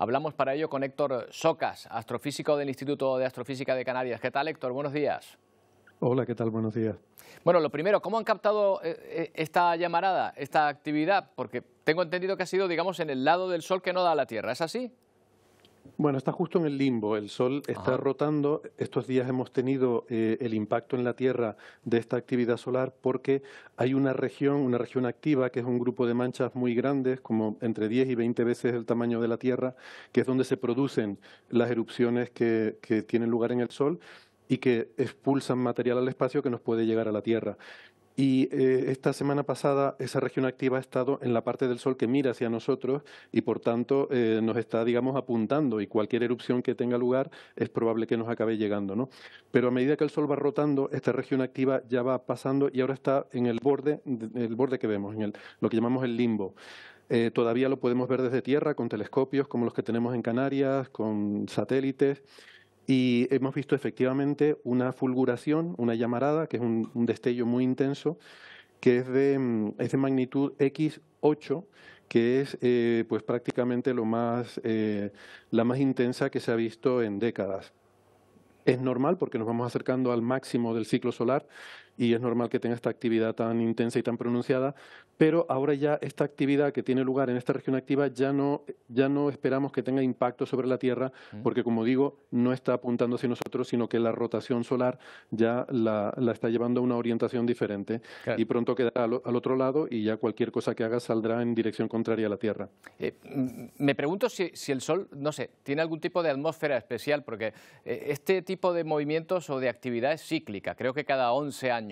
Hablamos para ello con Héctor Socas, astrofísico del Instituto de Astrofísica de Canarias. ¿Qué tal, Héctor? Buenos días. Hola, ¿qué tal? Buenos días. Bueno, lo primero, ¿cómo han captado eh, eh, esta llamarada, esta actividad? Porque tengo entendido que ha sido, digamos, en el lado del sol que no da a la Tierra, ¿es así? Bueno, está justo en el limbo. El Sol está rotando. Estos días hemos tenido eh, el impacto en la Tierra de esta actividad solar porque hay una región, una región activa, que es un grupo de manchas muy grandes, como entre 10 y 20 veces el tamaño de la Tierra, que es donde se producen las erupciones que tienen lugar en el Sol y que expulsan material al espacio que nos puede llegar a la Tierra. Y eh, esta semana pasada esa región activa ha estado en la parte del Sol que mira hacia nosotros y por tanto eh, nos está, digamos, apuntando y cualquier erupción que tenga lugar es probable que nos acabe llegando. ¿no? Pero a medida que el Sol va rotando, esta región activa ya va pasando y ahora está en el borde, el borde que vemos, en el, lo que llamamos el limbo. Eh, todavía lo podemos ver desde tierra con telescopios como los que tenemos en Canarias, con satélites y hemos visto efectivamente una fulguración, una llamarada, que es un, destello muy intenso, que es de, mm, magnitud X8, que es eh, pues prácticamente lo más, eh, la más intensa que se ha visto en décadas. Es normal porque nos vamos acercando al máximo del ciclo solar, y es normal que tenga esta actividad tan intensa y tan pronunciada, pero ahora ya esta actividad que tiene lugar en esta región activa ya no, ya no esperamos que tenga impacto sobre la Tierra, porque como digo, no está apuntando hacia nosotros, sino que la rotación solar ya la, la está llevando a una orientación diferente y pronto quedará al, otro lado y ya cualquier cosa que haga saldrá en dirección contraria a la Tierra. Eh, me pregunto si, si, el Sol, no sé, tiene algún tipo de atmósfera especial, porque eh, este tipo de movimientos o de actividad es cíclica, creo que cada 11 años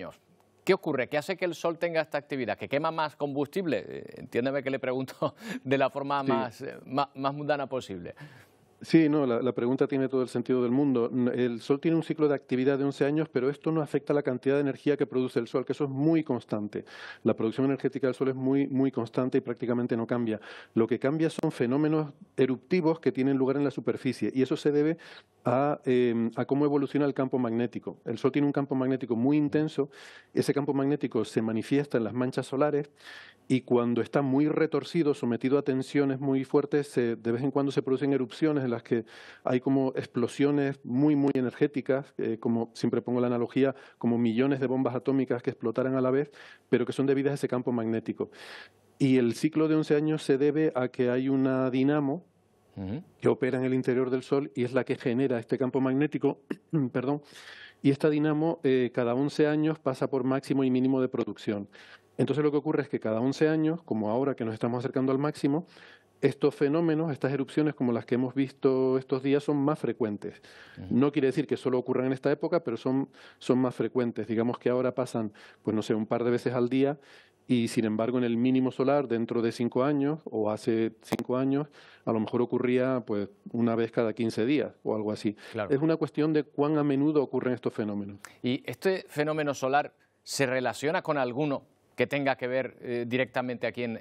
¿Qué ocurre? ¿Qué hace que el sol tenga esta actividad? ¿Que quema más combustible? Eh, entiéndeme que le pregunto de la forma eh, más mundana posible. Sí, no, la, pregunta tiene todo el sentido del mundo. El Sol tiene un ciclo de actividad de 11 años, pero esto no afecta la cantidad de energía que produce el Sol, que eso es muy constante. La producción energética del Sol es muy, muy constante y prácticamente no cambia. Lo que cambia son fenómenos eruptivos que tienen lugar en la superficie, y eso se debe a em, cómo evoluciona el campo magnético. El Sol tiene un campo magnético muy intenso, ese campo magnético se manifiesta en las manchas solares y cuando está muy retorcido, sometido a tensiones muy fuertes, de vez en cuando se producen erupciones en las que hay como explosiones muy, muy energéticas, eh, como siempre pongo la analogía, como millones de bombas atómicas que explotaran a la vez, pero que son debidas a ese campo magnético. Y el ciclo de 11 años se debe a que hay una dinamo que opera en el interior del Sol y es la que genera este campo magnético, perdón, y esta dinamo eh, cada 11 años pasa por máximo y mínimo de producción. Entonces lo que ocurre es que cada 11 años, como ahora que nos estamos acercando al máximo, estos fenómenos, estas erupciones como las que hemos visto estos días son más frecuentes. No quiere decir que solo ocurran en esta época, pero son, más frecuentes. Digamos que ahora pasan, pues no sé, un par de veces al día y sin embargo en el mínimo solar dentro de cinco años o hace cinco años a lo mejor ocurría pues una vez cada 15 días o algo así. Es una cuestión de cuán a menudo ocurren estos fenómenos. ¿Y este fenómeno solar se relaciona con alguno que tenga que ver eh, directamente aquí en,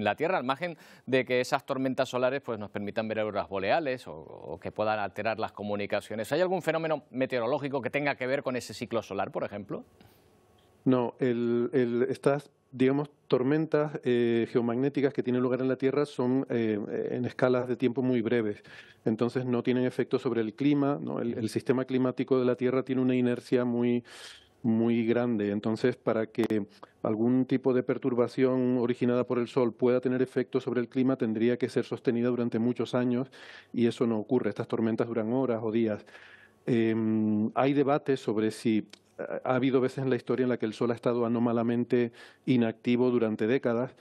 la Tierra, al margen de que esas tormentas solares pues, nos permitan ver auroras boleales o, que puedan alterar las comunicaciones. ¿Hay algún fenómeno meteorológico que tenga que ver con ese ciclo solar, por ejemplo? No, estas, digamos, tormentas eh, geomagnéticas que tienen lugar en la Tierra son eh, en escalas de tiempo muy breves. Entonces no tienen efecto sobre el clima. el, sistema climático de la Tierra tiene una inercia muy, muy grande. Entonces, para que algún tipo de perturbación originada por el Sol pueda tener efecto sobre el clima, tendría que ser sostenida durante muchos años y eso no ocurre. Estas tormentas duran horas o días. Em, hay debates sobre si ha habido veces en la historia en la que el Sol ha estado anómalamente inactivo durante décadas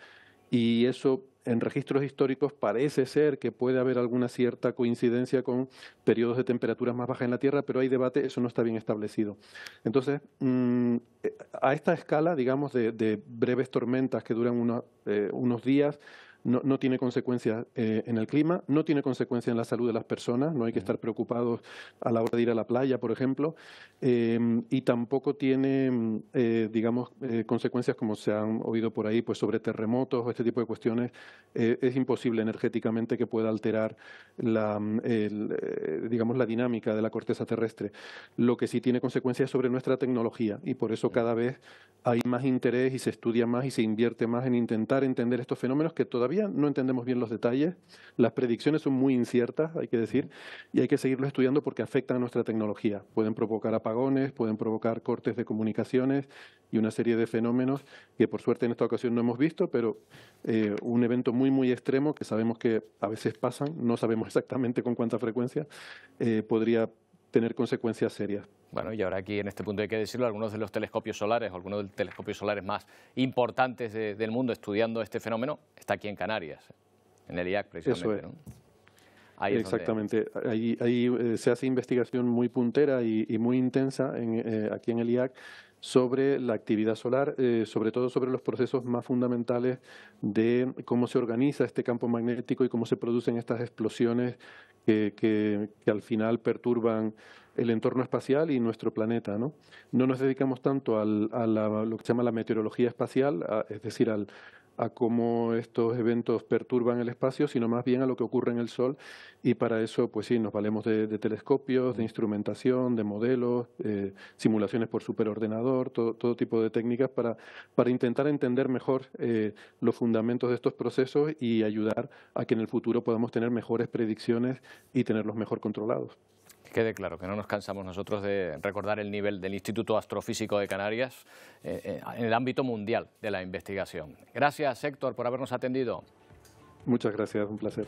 y eso en registros históricos parece ser que puede haber alguna cierta coincidencia con periodos de temperaturas más bajas en la Tierra, pero hay debate, eso no está bien establecido. Entonces, mm, eh, a esta escala, digamos, de, breves tormentas que duran unos eh, unos días, no, tiene consecuencias eh, en el clima, no tiene consecuencias en la salud de las personas, no hay que estar preocupados a la hora de ir a la playa, por ejemplo, em, y tampoco tiene, mm, eh, digamos, eh, consecuencias como se han oído por ahí, pues sobre terremotos o este tipo de cuestiones. es imposible energéticamente que pueda alterar la, mm, digamos, la dinámica de la corteza terrestre. Lo que sí tiene consecuencias es sobre nuestra tecnología y por eso cada vez hay más interés y se estudia más y se invierte más en intentar entender estos fenómenos que todavía no entendemos bien los detalles. Las predicciones son muy inciertas, hay que decir, y hay que seguirlo estudiando porque afectan a nuestra tecnología. Pueden provocar apagones, pueden provocar cortes de comunicaciones y una serie de fenómenos que por suerte en esta ocasión no hemos visto, pero eh, un evento muy, muy extremo que sabemos que a veces pasan, no sabemos exactamente con cuánta frecuencia, eh, podría tener consecuencias serias. Bueno, y ahora aquí en este punto hay que decirlo, algunos de los telescopios solares, o algunos de los telescopios solares más importantes del mundo estudiando este fenómeno, está aquí en Canarias, en el IAC precisamente. Exactamente. Ahí, ahí eh, se hace investigación muy puntera y, muy intensa eh, aquí en el IAC sobre la actividad solar, eh, sobre todo sobre los procesos más fundamentales de cómo se organiza este campo magnético y cómo se producen estas explosiones que, al final perturban el entorno espacial y nuestro planeta. No, nos dedicamos tanto al, a lo que se llama la meteorología espacial, es decir, a cómo estos eventos perturban el espacio, sino más bien a lo que ocurre en el Sol. Y para eso, pues sí, nos valemos de, telescopios, de instrumentación, de modelos, eh, simulaciones por superordenador todo, tipo de técnicas para, intentar entender mejor eh, los fundamentos de estos procesos y ayudar a que en el futuro podamos tener mejores predicciones y tenerlos mejor controlados quede claro, que no nos cansamos nosotros de recordar el nivel del Instituto Astrofísico de Canarias eh, eh, en el ámbito mundial de la investigación. Gracias, Héctor, por habernos atendido. Muchas gracias, un placer.